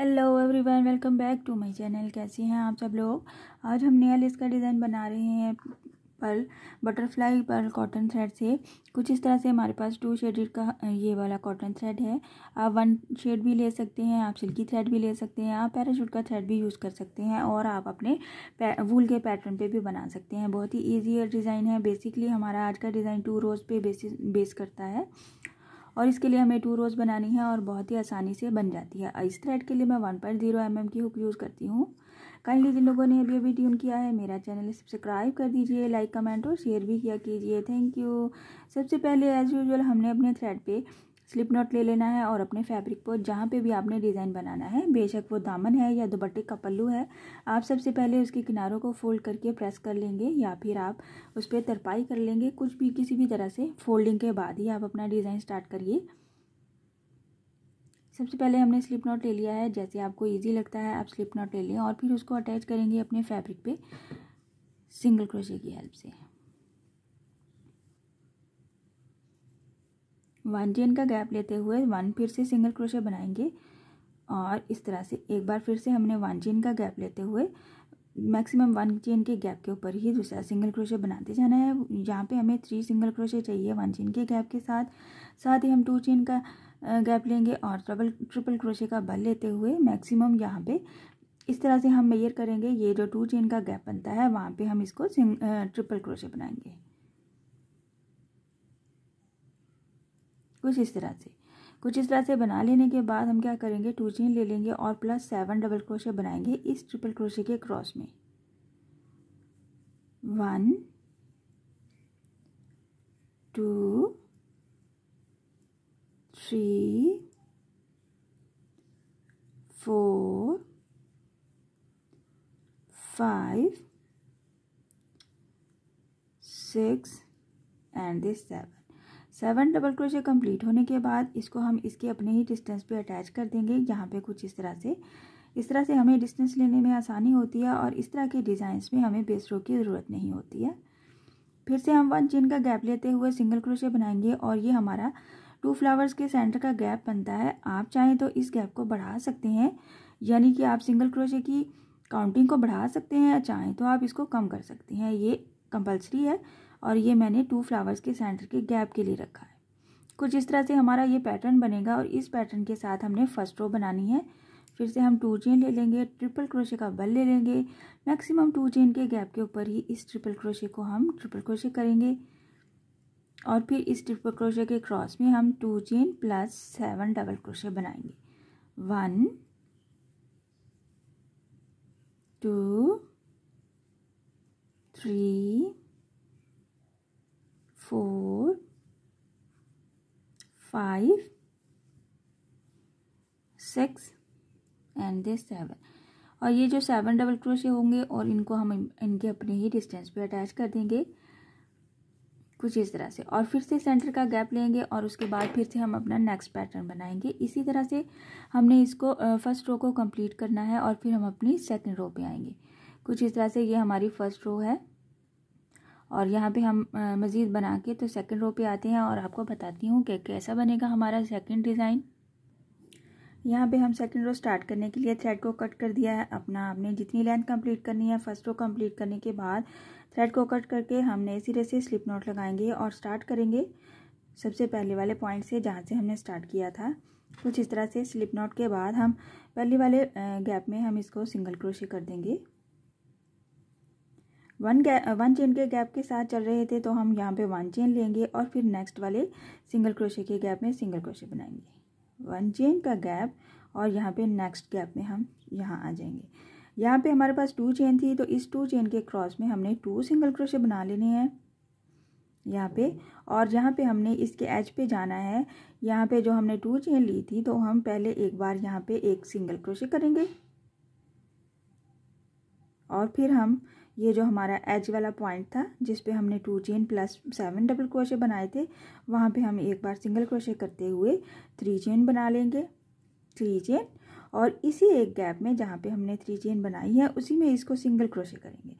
hello everyone welcome back to my channel कैसी हैं आप सब लोग आज हम नेल इसका डिज़ाइन बना रहे हैं पर बटरफ्लाई पर कॉटन थ्रेड से कुछ इस तरह से हमारे पास टू शेडेड का ये वाला कॉटन थ्रेड है आप वन शेड भी ले सकते हैं आप सिल्की थ्रेड भी ले सकते हैं आप पैराशूट का थ्रेड भी यूज़ कर सकते हैं और आप अपने वूल के पैटर्न पे भी बना सकते हैं बहुत ही ईजी डिज़ाइन है बेसिकली हमारा आज का डिज़ाइन टू रोज़ पे बेस बेस करता है और इसके लिए हमें टू रोज़ बनानी है और बहुत ही आसानी से बन जाती है इस थ्रेड के लिए मैं one point zero M M की हुक यूज़ करती हूँ काइंडली जिन लोगों ने अभी अभी ट्यून किया है मेरा चैनल सब्सक्राइब कर दीजिए लाइक कमेंट और शेयर भी किया कीजिए थैंक यू सबसे पहले एज़ यूजल हमने अपने थ्रेड पर स्लिप नॉट ले लेना है और अपने फैब्रिक पर जहाँ पे भी आपने डिज़ाइन बनाना है बेशक वो दामन है या दुपट्टे का पल्लू है आप सबसे पहले उसके किनारों को फोल्ड करके प्रेस कर लेंगे या फिर आप उस पर तरपाई कर लेंगे कुछ भी किसी भी तरह से फोल्डिंग के बाद ही आप अपना डिज़ाइन स्टार्ट करिए सबसे पहले हमने स्लिप नॉट ले लिया है जैसे आपको ईजी लगता है आप स्लिप नॉट ले लें और फिर उसको अटैच करेंगे अपने फैब्रिक पे सिंगल क्रोशे की हेल्प से वन चेन का गैप लेते हुए वन फिर से सिंगल क्रोशे बनाएंगे और इस तरह से एक बार फिर से हमने वन चेन का गैप लेते हुए मैक्सिमम वन चेन के गैप के ऊपर ही दूसरा सिंगल क्रोशे बनाते जाना है यहाँ पे हमें थ्री सिंगल क्रोशे चाहिए वन चेन के गैप के साथ साथ ही हम टू चेन का गैप लेंगे और ट्रबल ट्रिपल क्रोशे का बल लेते हुए मैक्सिमम यहाँ पे इस तरह से हम मेयर करेंगे ये जो टू चेन का गैप बनता है वहाँ पे हम इसको ट्रिपल क्रोशे बनाएंगे कुछ इस तरह से कुछ इस तरह से बना लेने के बाद हम क्या करेंगे टू चेन ले लेंगे और प्लस सेवन डबल क्रोशे बनाएंगे इस ट्रिपल क्रोशे के क्रॉस में one two three four five six and this seven seven double crochet complete होने के बाद इसको हम इसके अपने ही डिस्टेंस पे अटैच कर देंगे यहाँ पे कुछ इस तरह से इस तरह से हमें डिस्टेंस लेने में आसानी होती है और इस तरह के डिज़ाइंस में हमें बेस रो की ज़रूरत नहीं होती है फिर से हम वन चेन का गैप लेते हुए सिंगल क्रोशे बनाएंगे और ये हमारा टू फ्लावर्स के सेंटर का गैप बनता है आप चाहें तो इस गैप को बढ़ा सकते हैं यानी कि आप सिंगल क्रोशे की काउंटिंग को बढ़ा सकते हैं चाहें तो आप इसको कम कर सकते हैं ये कंपलसरी है और ये मैंने टू फ्लावर्स के सेंटर के गैप के लिए रखा है कुछ इस तरह से हमारा ये पैटर्न बनेगा और इस पैटर्न के साथ हमने फर्स्ट रो बनानी है फिर से हम टू चेन ले लेंगे ट्रिपल क्रोशे का बल ले लेंगे मैक्सिमम टू चेन के गैप के ऊपर ही इस ट्रिपल क्रोशे को हम ट्रिपल क्रोशे करेंगे और फिर इस ट्रिपल क्रोशे के क्रॉस में हम two chain plus seven double crochet बनाएंगे one two three four, five, six and they seven और ये जो सेवन डबल क्रोशे होंगे और इनको हम इनके अपने ही डिस्टेंस पे अटैच कर देंगे कुछ इस तरह से और फिर से सेंटर का गैप लेंगे और उसके बाद फिर से हम अपना नेक्स्ट पैटर्न बनाएंगे इसी तरह से हमने इसको फर्स्ट रो को कंप्लीट करना है और फिर हम अपनी सेकंड रो पे आएंगे कुछ इस तरह से ये हमारी फर्स्ट रो है और यहाँ पे हम मज़ीद बना के तो सेकंड रो पे आते हैं और आपको बताती हूँ कि कैसा बनेगा हमारा सेकंड डिज़ाइन यहाँ पे हम सेकंड रो स्टार्ट करने के लिए थ्रेड को कट कर दिया है अपना आपने जितनी लेंथ कंप्लीट करनी है फर्स्ट रो कंप्लीट करने के बाद थ्रेड को कट करके हम नए सिरे से स्लिप नोट लगाएंगे और स्टार्ट करेंगे सबसे पहले वाले पॉइंट से जहाँ से हमने स्टार्ट किया था कुछ इस तरह से स्लिप नोट के बाद हम पहले वाले गैप में हम इसको सिंगल क्रोशे कर देंगे वन गैप वन चेन के गैप के साथ चल रहे थे तो हम यहाँ पे वन चेन लेंगे और फिर नेक्स्ट वाले सिंगल क्रोशे के गैप में सिंगल क्रोशे बनाएंगे वन चेन का गैप और यहाँ पे नेक्स्ट गैप में हम यहाँ आ जाएंगे यहाँ पे हमारे पास टू चेन थी तो इस टू चेन के क्रॉस में हमने टू सिंगल क्रोशे बना लेने हैं यहाँ पे और यहाँ पे हमने इसके एज पे जाना है यहाँ पे जो हमने टू चेन ली थी तो हम पहले एक बार यहाँ पे एक सिंगल क्रोशे करेंगे और फिर हम ये जो हमारा एज वाला पॉइंट था जिस पे हमने two chain plus seven double crochet बनाए थे वहाँ पे हम एक बार सिंगल क्रोशे करते हुए थ्री चेन बना लेंगे थ्री चेन और इसी एक गैप में जहाँ पे हमने थ्री चेन बनाई है उसी में इसको सिंगल क्रोशे करेंगे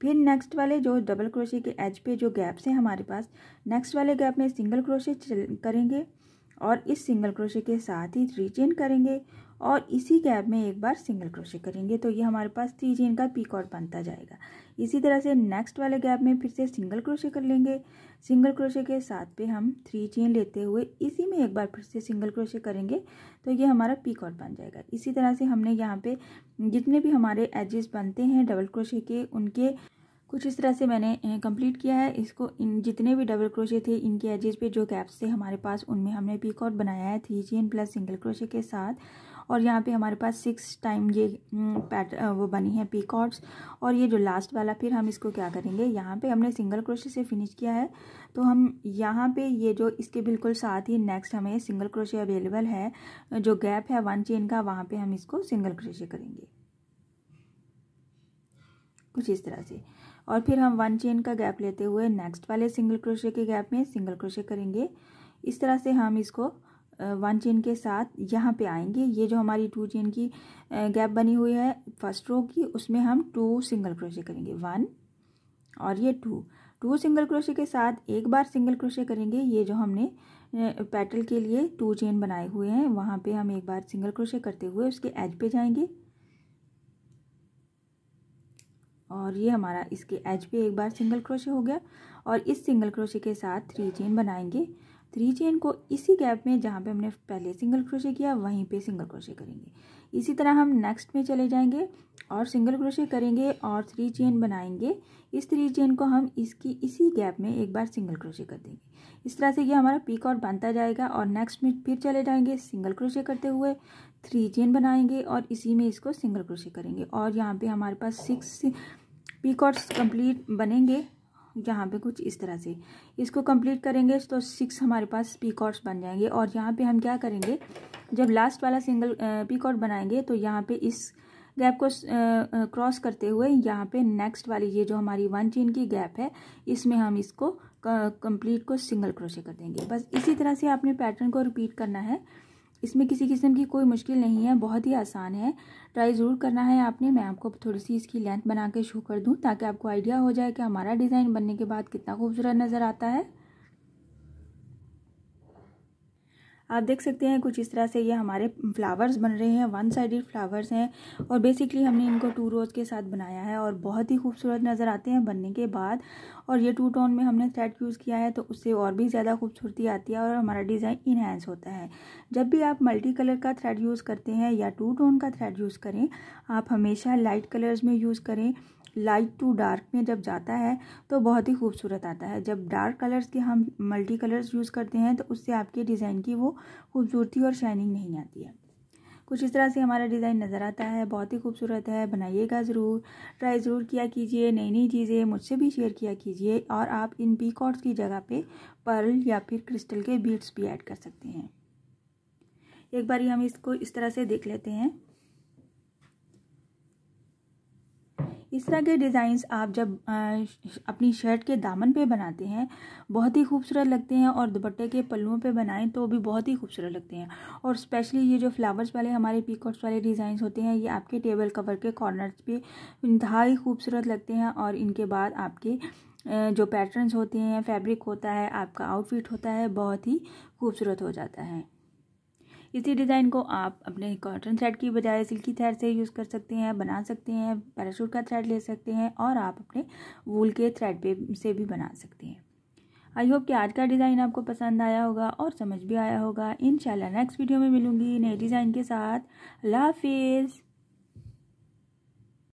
फिर नेक्स्ट वाले जो डबल क्रोशे के एज पे जो गैप्स हैं हमारे पास नेक्स्ट वाले गैप में सिंगल क्रोशे करेंगे और इस सिंगल क्रोशे के साथ ही थ्री चेन करेंगे और इसी गैप में एक बार सिंगल क्रोशे करेंगे तो ये हमारे पास थ्री चेन का पीक बनता जाएगा इसी तरह से नेक्स्ट वाले गैप में फिर से सिंगल क्रोशे कर लेंगे सिंगल क्रोशे के साथ पे हम थ्री चेन लेते हुए इसी में एक बार फिर से सिंगल क्रोशे करेंगे तो ये हमारा पीक बन जाएगा इसी तरह से हमने यहाँ पर जितने भी हमारे एजेस बनते हैं डबल क्रोशे के उनके कुछ इस तरह से मैंने कंप्लीट किया है इसको इन जितने भी डबल क्रोशे थे इनके एजेस पे जो गैप्स थे हमारे पास उनमें हमने पीकॉट बनाया है three chain plus single crochet के साथ और यहाँ पे हमारे पास सिक्स टाइम ये पैट हम्म, वो बनी है पीकॉट्स और ये जो लास्ट वाला फिर हम इसको क्या करेंगे यहाँ पे हमने सिंगल क्रोशे से फिनिश किया है तो हम यहाँ पे ये जो इसके बिल्कुल साथ ही नेक्स्ट हमें सिंगल क्रोशे अवेलेबल है जो गैप है वन चेन का वहाँ पर हम इसको सिंगल क्रोशे करेंगे कुछ इस तरह से और फिर हम वन चेन का गैप लेते हुए नेक्स्ट वाले सिंगल क्रोशे के गैप में सिंगल क्रोशे करेंगे इस तरह से हम इसको वन चेन के साथ यहाँ पे आएंगे ये जो हमारी टू चेन की गैप बनी हुई है फर्स्ट रो की उसमें हम टू सिंगल क्रोशे करेंगे वन और ये टू टू सिंगल क्रोशे के साथ एक बार सिंगल क्रोशे करेंगे ये जो हमने पेटल के लिए टू चेन बनाए हुए हैं वहाँ पे हम एक बार सिंगल क्रोशे करते हुए उसके एज पे जाएंगे और ये हमारा इसके एज पे एक बार सिंगल क्रोशे हो गया और इस सिंगल क्रोशे के साथ थ्री चेन बनाएंगे थ्री चेन को इसी गैप में जहाँ पे हमने पहले सिंगल क्रोशे किया वहीं पे सिंगल क्रोशे करेंगे इसी तरह हम नेक्स्ट में चले जाएंगे और सिंगल क्रोशे करेंगे और थ्री चेन बनाएंगे इस थ्री चेन को हम इसकी इसी गैप में एक बार सिंगल क्रोशे कर देंगे इस तरह से ये हमारा पीक और बनता जाएगा और नेक्स्ट में फिर चले जाएंगे सिंगल क्रोशे करते हुए थ्री चेन बनाएंगे और इसी में इसको सिंगल क्रोशे करेंगे और यहाँ पर हमारे पास सिक्स पीकॉट्स कंप्लीट बनेंगे यहाँ पे कुछ इस तरह से इसको कंप्लीट करेंगे तो सिक्स हमारे पास पीकॉट्स बन जाएंगे और यहाँ पे हम क्या करेंगे जब लास्ट वाला सिंगल पीकॉट बनाएंगे तो यहाँ पे इस गैप को क्रॉस करते हुए यहाँ पे नेक्स्ट वाली ये जो हमारी वन चेन की गैप है इसमें हम इसको कंप्लीट को सिंगल क्रोशे कर देंगे बस इसी तरह से आपने पैटर्न को रिपीट करना है इसमें किसी किस्म की कोई मुश्किल नहीं है बहुत ही आसान है ट्राई ज़रूर करना है आपने मैं आपको थोड़ी सी इसकी लेंथ बना के शो कर दूँ ताकि आपको आइडिया हो जाए कि हमारा डिज़ाइन बनने के बाद कितना खूबसूरत नज़र आता है आप देख सकते हैं कुछ इस तरह से ये हमारे फ्लावर्स बन रहे हैं वन साइडेड फ्लावर्स हैं और बेसिकली हमने इनको टू रोज़ के साथ बनाया है और बहुत ही खूबसूरत नज़र आते हैं बनने के बाद और ये टू टोन में हमने थ्रेड यूज़ किया है तो उससे और भी ज़्यादा खूबसूरती आती है और हमारा डिज़ाइन इन्हेंस होता है जब भी आप मल्टी कलर का थ्रेड यूज़ करते हैं या टू टोन का थ्रेड यूज़ करें आप हमेशा लाइट कलर्स में यूज़ करें लाइट टू डार्क में जब जाता है तो बहुत ही खूबसूरत आता है जब डार्क कलर्स के हम मल्टी कलर्स यूज़ करते हैं तो उससे आपके डिज़ाइन की वो खूबसूरती और शाइनिंग नहीं आती है कुछ इस तरह से हमारा डिज़ाइन नज़र आता है बहुत ही खूबसूरत है बनाइएगा ज़रूर ट्राई ज़रूर किया कीजिए नई नई चीज़ें मुझसे भी शेयर किया कीजिए और आप इन पीकॉट्स की जगह पे पर्ल या फिर क्रिस्टल के बीट्स भी ऐड कर सकते हैं एक बार हम इसको इस तरह से देख लेते हैं इस तरह के डिज़ाइंस आप जब अपनी शर्ट के दामन पे बनाते हैं बहुत ही खूबसूरत लगते हैं और दुपट्टे के पल्लुओं पे बनाएं तो भी बहुत ही खूबसूरत लगते हैं और स्पेशली ये जो फ्लावर्स वाले हमारे पीकॉट्स वाले डिज़ाइंस होते हैं ये आपके टेबल कवर के कॉर्नर्स पे इंतहा खूबसूरत लगते हैं और इनके बाद आपके जो पैटर्न्स होते हैं फैब्रिक होता है आपका आउटफिट होता है बहुत ही खूबसूरत हो जाता है इसी डिज़ाइन को आप अपने कॉटन थ्रेड की बजाय सिल्की थ्रेड से यूज़ कर सकते हैं बना सकते हैं पैराशूट का थ्रेड ले सकते हैं और आप अपने वूल के थ्रेड पे से भी बना सकते हैं आई होप कि आज का डिज़ाइन आपको पसंद आया होगा और समझ भी आया होगा इन नेक्स्ट वीडियो में मिलूंगी नए डिज़ाइन के साथ अल्लाह हाफिज़